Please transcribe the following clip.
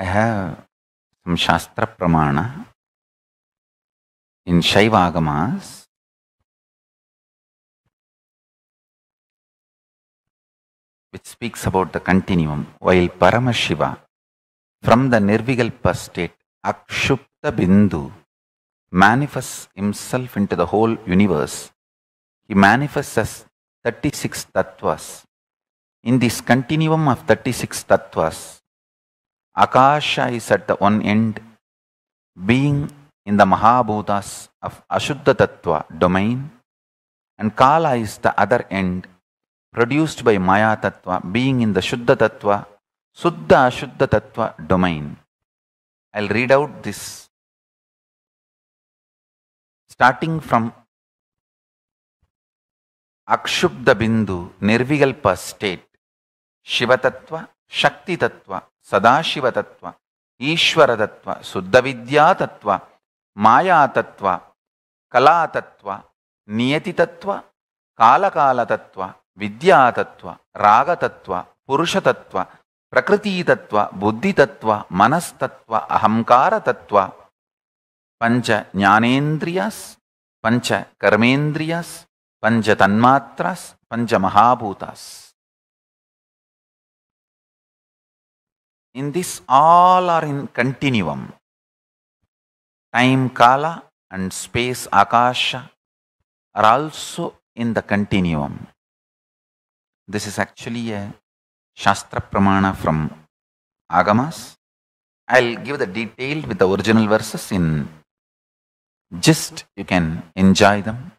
I have some Shastra Pramana in Shiva Agamas. Which speaks about the continuum. While Paramashiva, from the Nirvigalpa state, Akshupta Bindu, manifests himself into the whole universe. He manifests as 36 tattvas. In this continuum of 36 tattvas, Akasha is at the one end, being in the Mahabhutas of Ashuddha Tattva domain, and Kala is the other end, produced by Maya Tattva, being in the Shuddha Tattva, Suddha Ashuddha Tattva domain. I'll read out this. Starting from Akshubda Bindu, Nirvigalpa state, Shiva Tattva, Shakti Tattva, ಸದಾಶಿವತತ್ವ ಈಶ್ವರತತ್ವ ಶುದ್ಧವಿದ್ಯಾತತ್ವ ಮಾಯಾತತ್ವ ಕಲಾತತ್ವ ನಿಯತಿತತ್ವ ಕಾಲಕಾಲತತ್ವ ವಿದ್ಯಾತತ್ವ ರಾಗತತ್ವ ಪುರುಷತತ್ವ ಪ್ರಕೃತಿತತ್ವ ಬುದ್ಧಿತತ್ವ ಮನಸ್ತತ್ವ ಅಹಂಕಾರತತ್ವ ಪಂಚ ಜ್ಞಾನೇಂದ್ರಿಯಸ್ ಪಂಚ ಕರ್ಮೇಂದ್ರಿಯಸ್ ಪಂಚ ತನ್ಮಾತ್ರಸ್ ಪಂಚ ಮಹಾಭೂತಸ್ In this, all are in continuum. Time Kala and space Akasha are also in the continuum. This is actually a Shastra Pramana from Agamas. I'll give the detail with the original verses in just, You can enjoy them.